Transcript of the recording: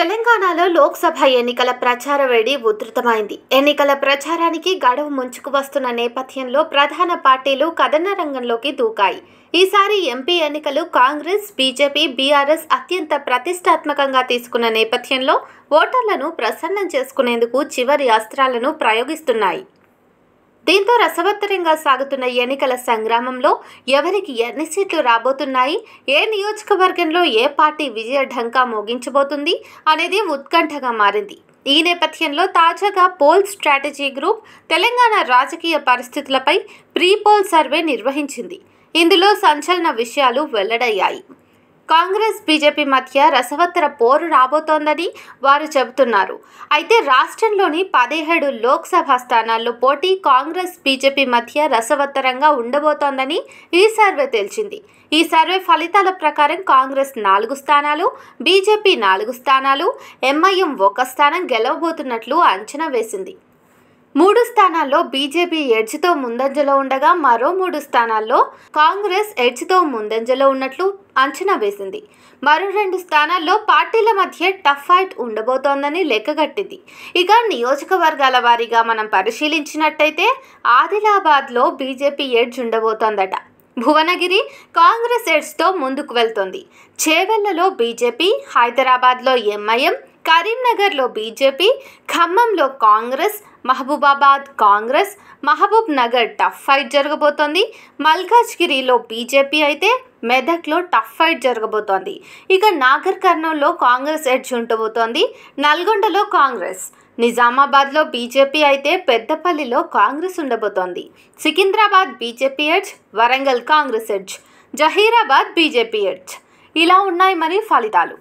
తెలంగాణలో లోక్సభ ఎన్నికల ప్రచార వేడి ఉధృతమైంది ఎన్నికల ప్రచారానికి గడువు ముంచుకు వస్తున్న నేపథ్యంలో ప్రధాన పార్టీలు కథన రంగంలోకి దూకాయి ఈసారి ఎంపీ ఎన్నికలు కాంగ్రెస్ బీజేపీ బీఆర్ఎస్ అత్యంత ప్రతిష్టాత్మకంగా తీసుకున్న నేపథ్యంలో ఓటర్లను ప్రసన్నం చేసుకునేందుకు చివరి అస్త్రాలను ప్రయోగిస్తున్నాయి దీంతో రసవత్తరంగా సాగుతున్న ఎన్నికల సంగ్రామంలో ఎవరికి ఎన్ని సీట్లు రాబోతున్నాయి ఏ నియోజకవర్గంలో ఏ పార్టీ విజయ ఢంకా మోగించబోతుంది అనేది ఉత్కంఠగా మారింది ఈ నేపథ్యంలో తాజాగా పోల్ స్ట్రాటజీ గ్రూప్ తెలంగాణ రాజకీయ పరిస్థితులపై ప్రీ పోల్ సర్వే నిర్వహించింది ఇందులో సంచలన విషయాలు వెల్లడయ్యాయి కాంగ్రెస్ బీజేపీ మధ్య రసవత్తర పోరు రాబోతోందని వారు చెబుతున్నారు అయితే రాష్ట్రంలోని పదిహేడు లోక్సభ స్థానాల్లో పోటీ కాంగ్రెస్ బీజేపీ మధ్య రసవత్తరంగా ఉండబోతోందని ఈ సర్వే తేల్చింది ఈ సర్వే ఫలితాల ప్రకారం కాంగ్రెస్ నాలుగు స్థానాలు బీజేపీ నాలుగు స్థానాలు ఎంఐఎం ఒక స్థానం గెలవబోతున్నట్లు అంచనా వేసింది మూడు స్థానాల్లో బీజేపీ ఎడ్జ్తో ముందంజలో ఉండగా మరో మూడు స్థానాల్లో కాంగ్రెస్ ఎడ్జ్తో ముందంజలో ఉన్నట్లు అంచనా వేసింది మరో రెండు స్థానాల్లో పార్టీల మధ్య టఫ్ ఫైట్ ఉండబోతోందని లెక్కగట్టింది ఇక నియోజకవర్గాల వారీగా మనం పరిశీలించినట్టయితే ఆదిలాబాద్లో బీజేపీ ఎడ్జ్ ఉండబోతోందట భువనగిరి కాంగ్రెస్ ఎడ్స్తో ముందుకు వెళ్తోంది చేవెళ్లలో బీజేపీ హైదరాబాద్లో ఎంఐఎం కరీంనగర్లో బీజేపీ ఖమ్మంలో Congress Mahabubabad Congress Mahabubnagar tough fight జరగబోతోంది మల్కాజ్గిరిలో బీజేపీ అయితే మెదక్లో టఫ్ ఫైట్ జరగబోతోంది ఇక నాగర్ కర్నూల్లో కాంగ్రెస్ ఎడ్జ్ ఉండబోతోంది నల్గొండలో కాంగ్రెస్ నిజామాబాద్లో బీజేపీ అయితే పెద్దపల్లిలో కాంగ్రెస్ ఉండబోతోంది Secunderabad BJP edge Warangal Congress edge Zahirabad BJP edge ఇలా ఉన్నాయి మరి ఫలితాలు